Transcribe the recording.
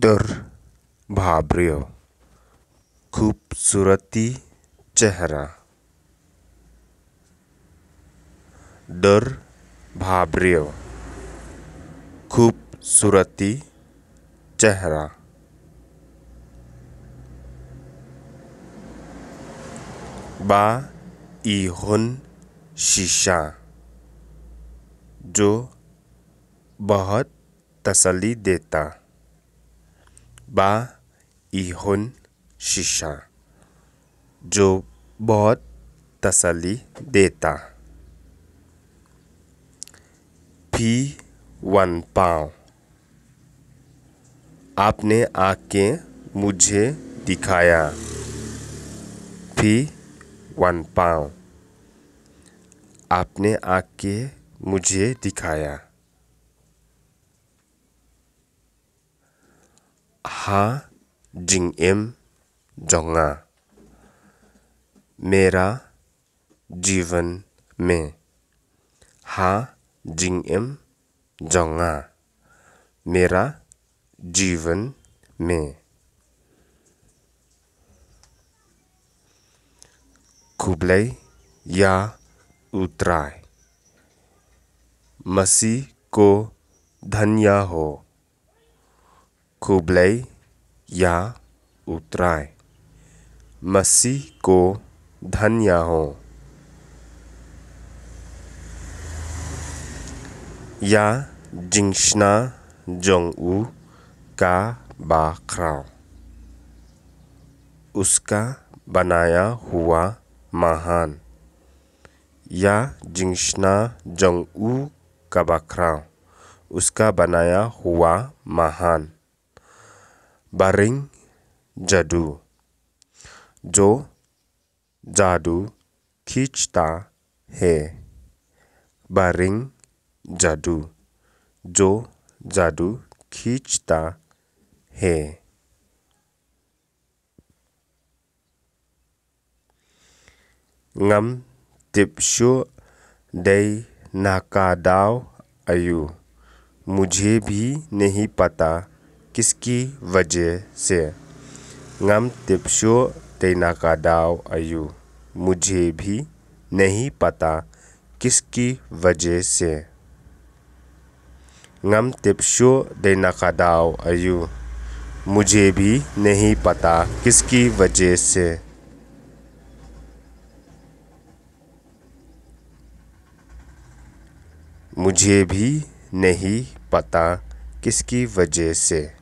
भाबरे खूबसूरती चेहरा डर दुर्भाग्य खूबसूरती चेहरा बा इहुन शीशा जो बहुत तसली देता बा इहुन शीशा जो बहुत तसली देता फी वन पाव आपने आके मुझे दिखाया फी वन पाव आपने आके मुझे दिखाया हा jing em jonga मेरा जीवन में हा जिंग एम जोंगा मेरा जीवन में कुबलई या उतराय मसी को धन्य हो कुबलई या उतराए मसी को धन्य हो या जिंगशना जोंग का बाखराव उसका बनाया हुआ महान या जिंशना जोंग ऊ का बाखराव उसका बनाया हुआ महान baring जादू जो जादू खींचता है बारिंग जादू जो जादू खींचता है ngam tip shu dei nakadao ayu मुझे भी नहीं पता किसकी वजह से गम तिपशो तेना का दाव आयु मुझे भी नहीं पता किसकी वजह से गम तिपशो देना का दाव आयु मुझे भी नहीं पता किसकी वजह से मुझे भी नहीं पता किसकी वजह से